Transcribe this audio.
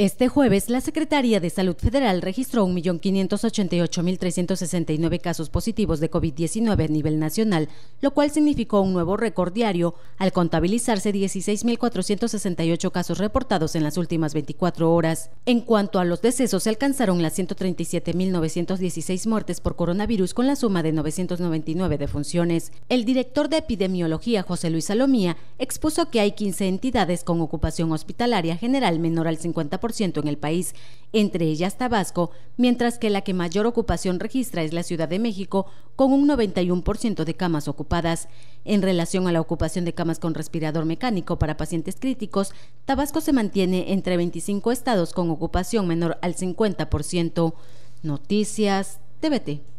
Este jueves, la Secretaría de Salud Federal registró 1.588.369 casos positivos de COVID-19 a nivel nacional, lo cual significó un nuevo récord diario al contabilizarse 16.468 casos reportados en las últimas 24 horas. En cuanto a los decesos, se alcanzaron las 137.916 muertes por coronavirus con la suma de 999 defunciones. El director de epidemiología, José Luis Salomía, expuso que hay 15 entidades con ocupación hospitalaria general menor al 50% en el país, entre ellas Tabasco, mientras que la que mayor ocupación registra es la Ciudad de México, con un 91% de camas ocupadas. En relación a la ocupación de camas con respirador mecánico para pacientes críticos, Tabasco se mantiene entre 25 estados con ocupación menor al 50%. Noticias TVT.